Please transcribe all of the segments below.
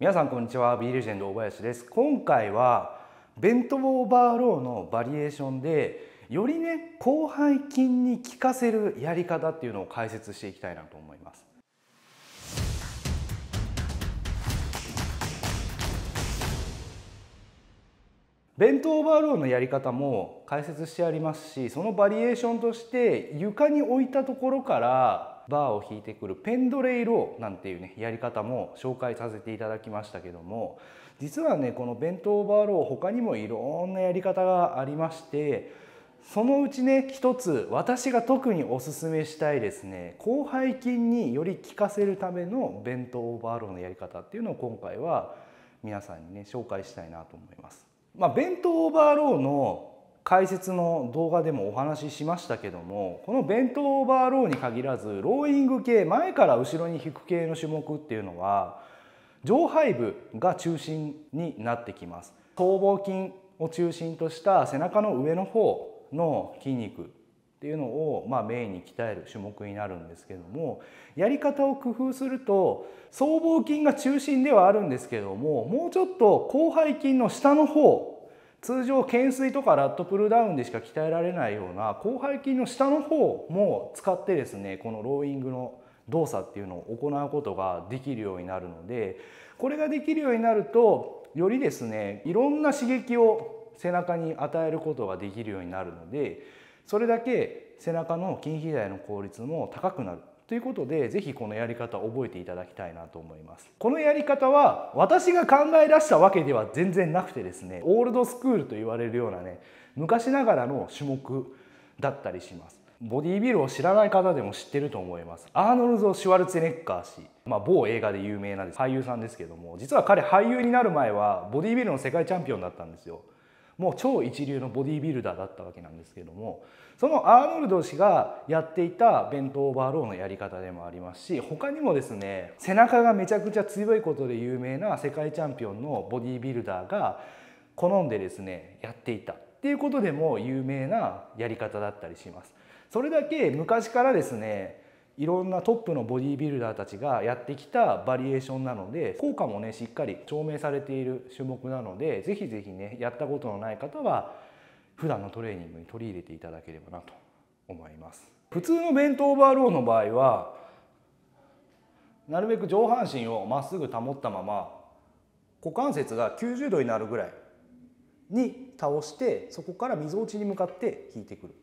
皆さんこんにちはーレジェンド大林です今回はベントオーバーローのバリエーションでよりね広背筋に効かせるやり方っていうのを解説していきたいなと思いますベントオーバーローのやり方も解説してありますしそのバリエーションとして床に置いたところからバーを引いてくるペンドレイローなんていうねやり方も紹介させていただきましたけども実はねこの弁当バーロー他にもいろんなやり方がありましてそのうちね一つ私が特におすすめしたいですね広背筋により効かせるための弁当オーバーローのやり方っていうのを今回は皆さんにね紹介したいなと思います。まあ、弁当オーバーローの解説の動画でもお話ししましたけどもこのベントオーバーローに限らずローイング系前から後ろに引く系の種目っていうのは上背部が中心になってきます僧帽筋を中心とした背中の上の方の筋肉っていうのを、まあ、メインに鍛える種目になるんですけどもやり方を工夫すると僧帽筋が中心ではあるんですけどももうちょっと広背筋の下の方通常懸垂とかラットプルダウンでしか鍛えられないような広背筋の下の方も使ってですねこのローイングの動作っていうのを行うことができるようになるのでこれができるようになるとよりですねいろんな刺激を背中に与えることができるようになるのでそれだけ背中の筋肥大の効率も高くなるということで是非このやり方覚えていただきたいなと思いますこのやり方は私が考え出したわけでは全然なくてですねオールドスクールと言われるようなね昔ながらの種目だったりしますボディービルを知らない方でも知ってると思いますアーノルド・シュワルツェネッカー氏、まあ、某映画で有名な俳優さんですけども実は彼俳優になる前はボディービルの世界チャンピオンだったんですよもう超一流のボディービルダーだったわけなんですけどもそのアーノルド氏がやっていた弁当オーバーローのやり方でもありますし他にもですね背中がめちゃくちゃ強いことで有名な世界チャンピオンのボディービルダーが好んでですねやっていたっていうことでも有名なやり方だったりします。それだけ昔からですねいろんなトップのボディービルダーたちがやってきたバリエーションなので効果もねしっかり証明されている種目なのでぜひぜひねやったことのない方は普段のトレーニングに取り入れていただければなと思います普通の弁当オーバーローの場合はなるべく上半身をまっすぐ保ったまま股関節が90度になるぐらいに倒してそこからみぞおちに向かって引いてくる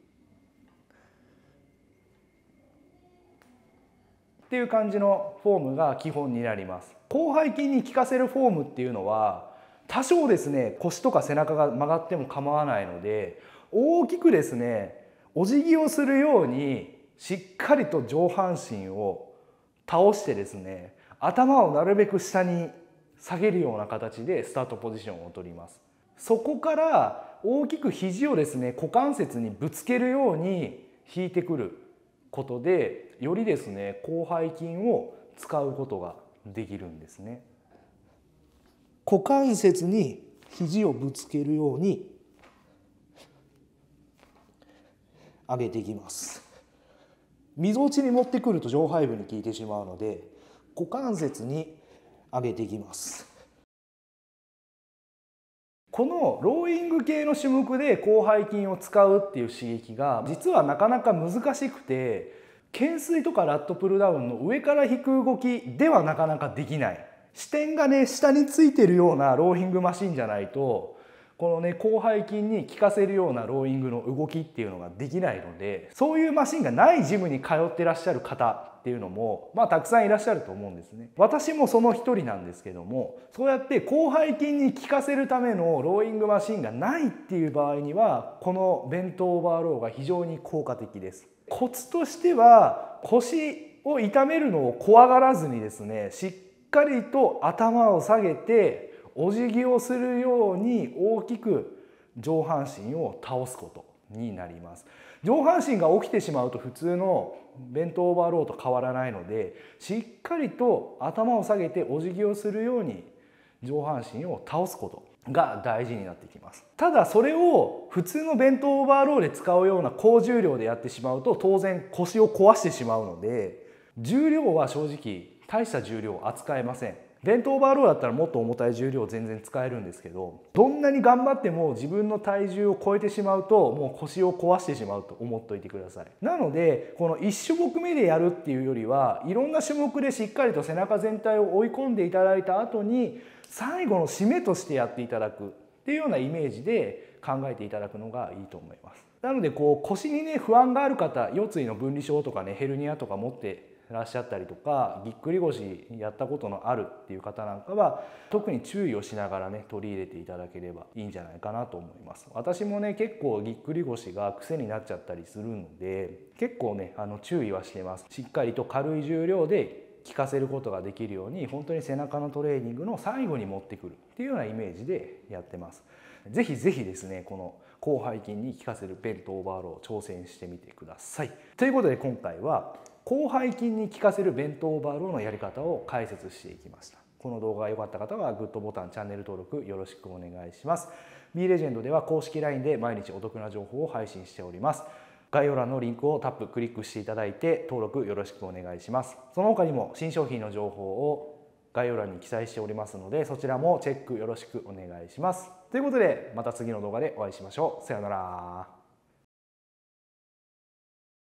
っていう感じのフォームが基本になります広背筋に効かせるフォームっていうのは多少ですね腰とか背中が曲がっても構わないので大きくですねお辞儀をするようにしっかりと上半身を倒してですね頭をなるべく下に下げるような形でスタートポジションを取りますそこから大きく肘をですね股関節にぶつけるように引いてくることでよりですね広背筋を使うことができるんですね股関節に肘をぶつけるように上げていきますみぞおちに持ってくると上背部に効いてしまうので股関節に上げていきますこのローイング系の種目で広背筋を使うっていう刺激が実はなかなか難しくて懸垂とかラットプルダウンの上から引く動きではなかなかできない視点がね下についてるようなローイングマシンじゃないとこのね広背筋に効かせるようなローイングの動きっていうのができないのでそういうマシンがないジムに通ってらっしゃる方っていうのも、まあ、たくさんいらっしゃると思うんですね私もその一人なんですけどもそうやって広背筋に効かせるためのローイングマシンがないっていう場合にはこの弁当オーバーローが非常に効果的ですコツとしては腰を痛めるのを怖がらずにですねしっかりと頭を下げてお辞儀をするように大きく上半身を倒すことになります上半身が起きてしまうと普通の弁当オーバーローと変わらないのでしっかりと頭を下げてお辞儀をするように上半身を倒すことが大事になってきますただそれを普通の弁当オーバーローで使うような高重量でやってしまうと当然腰を壊してしまうので重量は正直大した重量を扱えません伝統バーローだったらもっと重たい重量全然使えるんですけどどんなに頑張っても自分の体重を超えてしまうともう腰を壊してしまうと思っといてくださいなのでこの1種目目でやるっていうよりはいろんな種目でしっかりと背中全体を追い込んでいただいた後に最後の締めとしてやっていただくっていうようなイメージで考えていただくのがいいと思いますなのでこう腰にね不安がある方腰椎の分離症とかねヘルニアとか持ってらっしゃったりとかぎっくり腰やったことのあるっていう方なんかは特に注意をしながらね取り入れていただければいいんじゃないかなと思います私もね結構ぎっくり腰が癖になっちゃったりするので結構ねあの注意はしてますしっかりと軽い重量で効かせることができるように本当に背中のトレーニングの最後に持ってくるっていうようなイメージでやってますぜひぜひですねこの広背筋に効かせるベルトオーバーロー挑戦してみてくださいということで今回は広背筋に効かせる弁当オーバーローのやり方を解説していきましたこの動画が良かった方はグッドボタンチャンネル登録よろしくお願いします B レジェンドでは公式 LINE で毎日お得な情報を配信しております概要欄のリンクをタップクリックしていただいて登録よろしくお願いしますその他にも新商品の情報を概要欄に記載しておりますのでそちらもチェックよろしくお願いしますということでまた次の動画でお会いしましょうさようなら